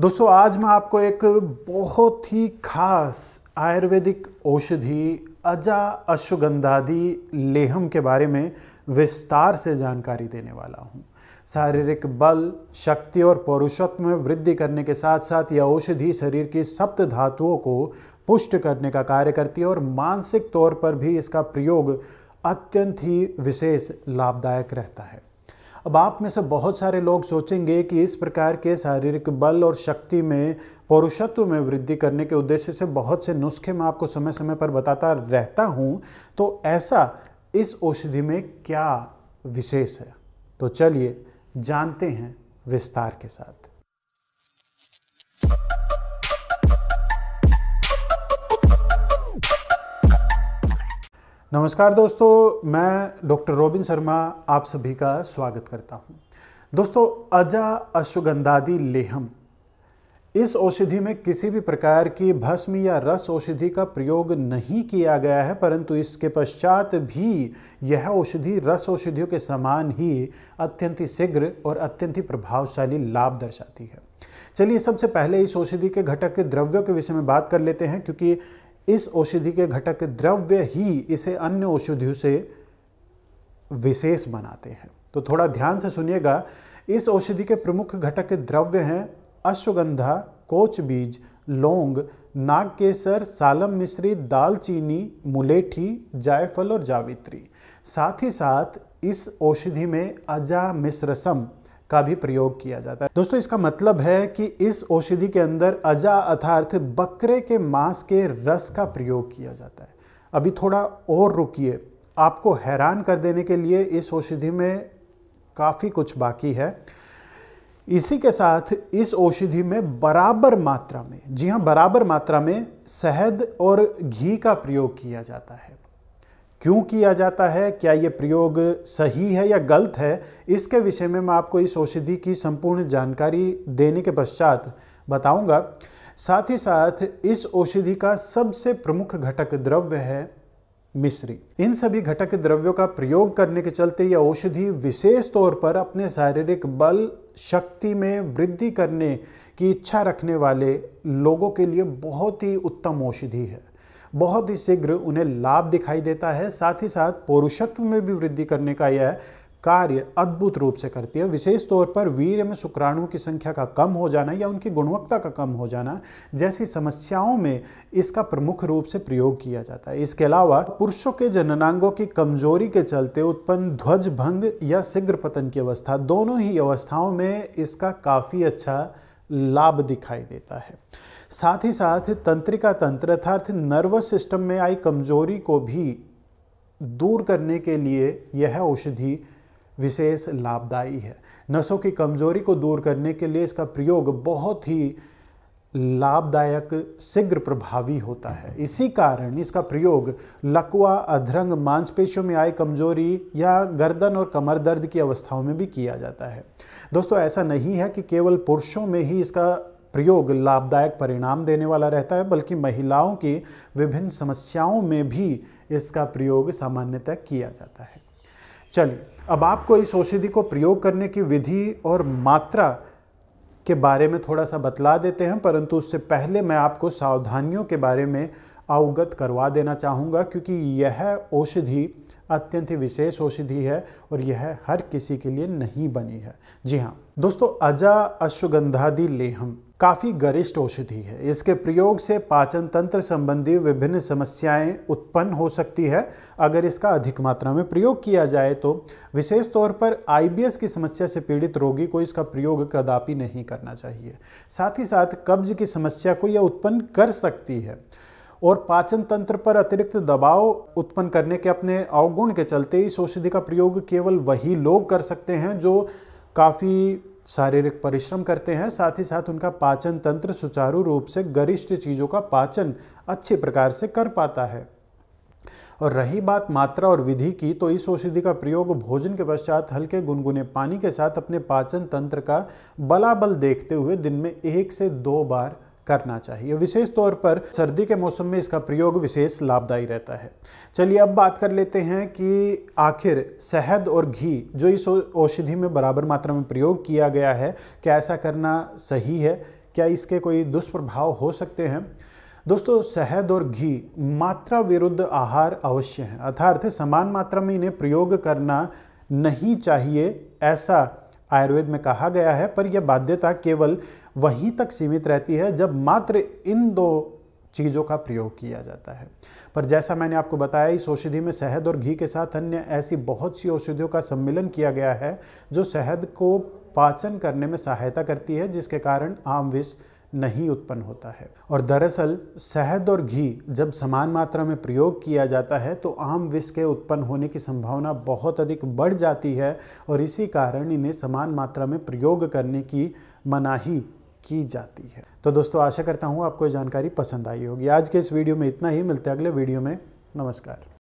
दोस्तों आज मैं आपको एक बहुत ही खास आयुर्वेदिक औषधि अजा अश्वगंधादि लेहम के बारे में विस्तार से जानकारी देने वाला हूँ शारीरिक बल शक्ति और पौरुषत्व में वृद्धि करने के साथ साथ यह औषधि शरीर की सप्त धातुओं को पुष्ट करने का कार्य करती है और मानसिक तौर पर भी इसका प्रयोग अत्यंत ही विशेष लाभदायक रहता है अब आप में से बहुत सारे लोग सोचेंगे कि इस प्रकार के शारीरिक बल और शक्ति में पौरुषत्व में वृद्धि करने के उद्देश्य से बहुत से नुस्खे मैं आपको समय समय पर बताता रहता हूँ तो ऐसा इस औषधि में क्या विशेष है तो चलिए जानते हैं विस्तार के साथ नमस्कार दोस्तों मैं डॉक्टर रोबिन शर्मा आप सभी का स्वागत करता हूं। दोस्तों अजा अश्वगंधादी लेहम इस औषधि में किसी भी प्रकार की भस्म या रस औषधि का प्रयोग नहीं किया गया है परंतु इसके पश्चात भी यह औषधि रस औषधियों के समान ही अत्यंत शीघ्र और अत्यंत प्रभावशाली लाभ दर्शाती है चलिए सबसे पहले इस औषधि के घटक के द्रव्यों के विषय में बात कर लेते हैं क्योंकि इस औषधि के घटक द्रव्य ही इसे अन्य औषधियों से विशेष बनाते हैं तो थोड़ा ध्यान से सुनिएगा इस औषधि के प्रमुख घटक द्रव्य हैं अश्वगंधा कोच बीज लौंग नाग केसर सालम मिश्री दालचीनी मुलेठी जायफल और जावित्री साथ ही साथ इस औषधि में अजा मिश्रसम का भी प्रयोग किया जाता है दोस्तों इसका मतलब है कि इस औषधि के अंदर अजा अर्थार्थ बकरे के मांस के रस का प्रयोग किया जाता है अभी थोड़ा और रुकिए आपको हैरान कर देने के लिए इस औषधि में काफ़ी कुछ बाकी है इसी के साथ इस औषधि में बराबर मात्रा में जी हाँ बराबर मात्रा में शहद और घी का प्रयोग किया जाता है क्यों किया जाता है क्या ये प्रयोग सही है या गलत है इसके विषय में मैं आपको इस औषधि की संपूर्ण जानकारी देने के पश्चात बताऊंगा साथ ही साथ इस औषधि का सबसे प्रमुख घटक द्रव्य है मिश्री इन सभी घटक द्रव्यों का प्रयोग करने के चलते यह औषधि विशेष तौर पर अपने शारीरिक बल शक्ति में वृद्धि करने की इच्छा रखने वाले लोगों के लिए बहुत ही उत्तम औषधि है बहुत ही शीघ्र उन्हें लाभ दिखाई देता है साथ ही साथ पौरुषत्व में भी वृद्धि करने का यह कार्य अद्भुत रूप से करती है विशेष तौर पर वीर में शुक्राणुओं की संख्या का कम हो जाना या उनकी गुणवत्ता का कम हो जाना जैसी समस्याओं में इसका प्रमुख रूप से प्रयोग किया जाता है इसके अलावा पुरुषों के जननांगों की कमजोरी के चलते उत्पन्न ध्वज भंग या शीघ्र पतन की अवस्था दोनों ही अवस्थाओं में इसका काफ़ी अच्छा लाभ दिखाई देता है साथ ही साथ तंत्रिका तंत्र अर्थार्थ नर्वस सिस्टम में आई कमजोरी को भी दूर करने के लिए यह औषधि विशेष लाभदायी है नसों की कमजोरी को दूर करने के लिए इसका प्रयोग बहुत ही लाभदायक शीघ्र प्रभावी होता है इसी कारण इसका प्रयोग लकवा अधरंग मांसपेशियों में आए कमजोरी या गर्दन और कमर दर्द की अवस्थाओं में भी किया जाता है दोस्तों ऐसा नहीं है कि केवल पुरुषों में ही इसका प्रयोग लाभदायक परिणाम देने वाला रहता है बल्कि महिलाओं की विभिन्न समस्याओं में भी इसका प्रयोग सामान्यतः किया जाता है चलिए अब आपको इस औषधि को प्रयोग करने की विधि और मात्रा के बारे में थोड़ा सा बतला देते हैं परंतु उससे पहले मैं आपको सावधानियों के बारे में अवगत करवा देना चाहूँगा क्योंकि यह औषधि अत्यंत विशेष औषधि है और यह हर किसी के लिए नहीं बनी है जी हाँ दोस्तों अजा अश्वगंधादि लेहम काफ़ी गरिष्ठ औषधि है इसके प्रयोग से पाचन तंत्र संबंधी विभिन्न समस्याएं उत्पन्न हो सकती है अगर इसका अधिक मात्रा में प्रयोग किया जाए तो विशेष तौर पर आईबीएस की समस्या से पीड़ित रोगी को इसका प्रयोग कदापि नहीं करना चाहिए साथ ही साथ कब्ज की समस्या को यह उत्पन्न कर सकती है और पाचन तंत्र पर अतिरिक्त दबाव उत्पन्न करने के अपने अवगुण के चलते इस औषधि का प्रयोग केवल वही लोग कर सकते हैं जो काफ़ी शारीरिक परिश्रम करते हैं साथ ही साथ उनका पाचन तंत्र सुचारू रूप से गरिष्ठ चीज़ों का पाचन अच्छे प्रकार से कर पाता है और रही बात मात्रा और विधि की तो इस औषधि का प्रयोग भोजन के पश्चात हल्के गुनगुने पानी के साथ अपने पाचन तंत्र का बलाबल देखते हुए दिन में एक से दो बार करना चाहिए विशेष तौर पर सर्दी के मौसम में इसका प्रयोग विशेष लाभदायी रहता है चलिए अब बात कर लेते हैं कि आखिर शहद और घी जो इस औषधि में बराबर मात्रा में प्रयोग किया गया है क्या ऐसा करना सही है क्या इसके कोई दुष्प्रभाव हो सकते हैं दोस्तों शहद और घी मात्रा विरुद्ध आहार अवश्य हैं अर्थात समान मात्रा में इन्हें प्रयोग करना नहीं चाहिए ऐसा आयुर्वेद में कहा गया है पर यह बाध्यता केवल वहीं तक सीमित रहती है जब मात्र इन दो चीज़ों का प्रयोग किया जाता है पर जैसा मैंने आपको बताया इस औषधि में शहद और घी के साथ अन्य ऐसी बहुत सी औषधियों का सम्मिलन किया गया है जो शहद को पाचन करने में सहायता करती है जिसके कारण आम विष नहीं उत्पन्न होता है और दरअसल शहद और घी जब समान मात्रा में प्रयोग किया जाता है तो आम विष के उत्पन्न होने की संभावना बहुत अधिक बढ़ जाती है और इसी कारण इन्हें समान मात्रा में प्रयोग करने की मनाही की जाती है तो दोस्तों आशा करता हूँ आपको जानकारी पसंद आई होगी आज के इस वीडियो में इतना ही मिलते हैं अगले वीडियो में नमस्कार